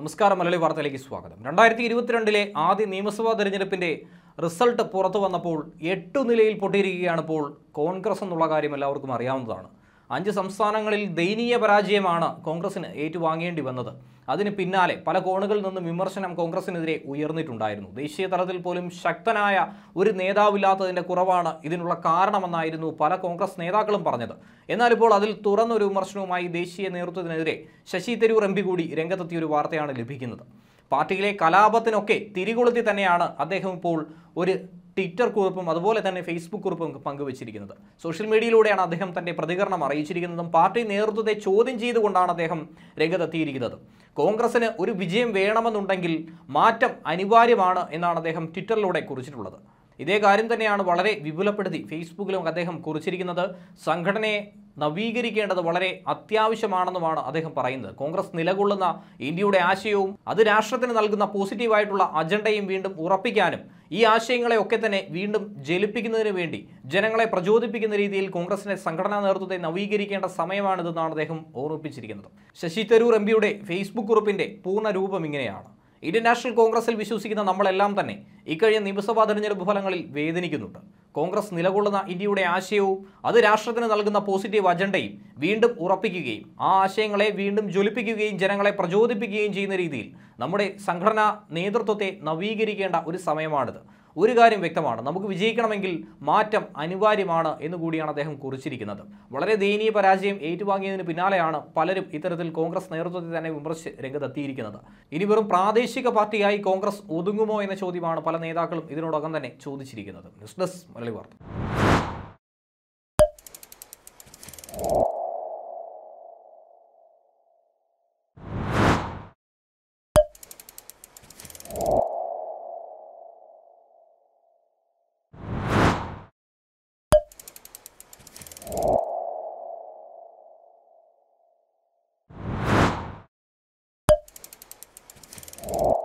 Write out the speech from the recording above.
നമസ്കാരം മലയാളി വാർത്തയിലേക്ക് സ്വാഗതം രണ്ടായിരത്തി ഇരുപത്തിരണ്ടിലെ ആദ്യ നിയമസഭാ തെരഞ്ഞെടുപ്പിൻ്റെ റിസൾട്ട് പുറത്തു വന്നപ്പോൾ എട്ടു നിലയിൽ പൊട്ടിയിരിക്കുകയാണ് ഇപ്പോൾ കോൺഗ്രസ് എന്നുള്ള കാര്യം എല്ലാവർക്കും അറിയാവുന്നതാണ് അഞ്ച് സംസ്ഥാനങ്ങളിൽ ദയനീയ പരാജയമാണ് കോൺഗ്രസിന് ഏറ്റുവാങ്ങേണ്ടി വന്നത് അതിന് പിന്നാലെ പല കോണുകളിൽ നിന്നും വിമർശനം കോൺഗ്രസിനെതിരെ ഉയർന്നിട്ടുണ്ടായിരുന്നു ദേശീയ തലത്തിൽ പോലും ശക്തനായ ഒരു നേതാവില്ലാത്തതിൻ്റെ കുറവാണ് ഇതിനുള്ള കാരണമെന്നായിരുന്നു പല കോൺഗ്രസ് നേതാക്കളും പറഞ്ഞത് എന്നാൽ ഇപ്പോൾ അതിൽ തുറന്നൊരു വിമർശനവുമായി ദേശീയ നേതൃത്വത്തിനെതിരെ ശശി തരൂർ എം കൂടി രംഗത്തെത്തിയ ഒരു വാർത്തയാണ് ലഭിക്കുന്നത് പാർട്ടിയിലെ കലാപത്തിനൊക്കെ തിരികൊളുത്തി തന്നെയാണ് അദ്ദേഹം ഇപ്പോൾ ഒരു ട്വിറ്റർ കുറിപ്പും അതുപോലെ തന്നെ ഫേസ്ബുക്ക് കുറിപ്പും പങ്കുവച്ചിരിക്കുന്നത് സോഷ്യൽ മീഡിയയിലൂടെയാണ് അദ്ദേഹം തന്റെ പ്രതികരണം അറിയിച്ചിരിക്കുന്നതും പാർട്ടി നേതൃത്വത്തെ ചോദ്യം ചെയ്തുകൊണ്ടാണ് അദ്ദേഹം രംഗത്തെത്തിയിരിക്കുന്നത് കോൺഗ്രസിന് ഒരു വിജയം വേണമെന്നുണ്ടെങ്കിൽ മാറ്റം അനിവാര്യമാണ് എന്നാണ് അദ്ദേഹം ട്വിറ്ററിലൂടെ കുറിച്ചിട്ടുള്ളത് ഇതേ കാര്യം തന്നെയാണ് വളരെ വിപുലപ്പെടുത്തി ഫേസ്ബുക്കിലും അദ്ദേഹം കുറിച്ചിരിക്കുന്നത് സംഘടനയെ നവീകരിക്കേണ്ടത് വളരെ അത്യാവശ്യമാണെന്നുമാണ് അദ്ദേഹം പറയുന്നത് കോൺഗ്രസ് നിലകൊള്ളുന്ന ഇന്ത്യയുടെ ആശയവും അത് രാഷ്ട്രത്തിന് നൽകുന്ന പോസിറ്റീവായിട്ടുള്ള അജണ്ടയും വീണ്ടും ഉറപ്പിക്കാനും ഈ ആശയങ്ങളെ ഒക്കെ തന്നെ വീണ്ടും ജലിപ്പിക്കുന്നതിന് വേണ്ടി ജനങ്ങളെ പ്രചോദിപ്പിക്കുന്ന രീതിയിൽ കോൺഗ്രസിന്റെ സംഘടനാ നേതൃത്വത്തെ നവീകരിക്കേണ്ട സമയമാണിതെന്നാണ് അദ്ദേഹം ഓർമ്മിപ്പിച്ചിരിക്കുന്നത് ശശി തരൂർ എം ഫേസ്ബുക്ക് കുറിപ്പിന്റെ പൂർണ്ണ രൂപം ഇങ്ങനെയാണ് ഇന്ത്യൻ നാഷണൽ കോൺഗ്രസിൽ വിശ്വസിക്കുന്ന നമ്മളെല്ലാം തന്നെ ഇക്കഴിഞ്ഞ നിയമസഭാ തെരഞ്ഞെടുപ്പ് ഫലങ്ങളിൽ വേദനിക്കുന്നുണ്ട് കോൺഗ്രസ് നിലകൊള്ളുന്ന ഇന്ത്യയുടെ ആശയവും അത് രാഷ്ട്രത്തിന് നൽകുന്ന പോസിറ്റീവ് അജണ്ടയും വീണ്ടും ഉറപ്പിക്കുകയും ആ ആശയങ്ങളെ വീണ്ടും ജ്വലിപ്പിക്കുകയും ജനങ്ങളെ പ്രചോദിപ്പിക്കുകയും ചെയ്യുന്ന രീതിയിൽ നമ്മുടെ സംഘടനാ നേതൃത്വത്തെ നവീകരിക്കേണ്ട ഒരു സമയമാണിത് ഒരു കാര്യം വ്യക്തമാണ് നമുക്ക് വിജയിക്കണമെങ്കിൽ മാറ്റം അനിവാര്യമാണ് എന്ന് കൂടിയാണ് അദ്ദേഹം കുറിച്ചിരിക്കുന്നത് വളരെ ദയനീയ പരാജയം ഏറ്റുവാങ്ങിയതിന് പിന്നാലെയാണ് പലരും ഇത്തരത്തിൽ കോൺഗ്രസ് നേതൃത്വത്തെ തന്നെ വിമർശിച്ച് രംഗത്തെത്തിയിരിക്കുന്നത് ഇനി വെറും പ്രാദേശിക പാർട്ടിയായി കോൺഗ്രസ് ഒതുങ്ങുമോ എന്ന ചോദ്യമാണ് പല നേതാക്കളും ഇതിനോടകം തന്നെ ചോദിച്ചിരിക്കുന്നത് ന്യൂസ് ഡെസ്ക് മലയാളി വാർത്ത Oh.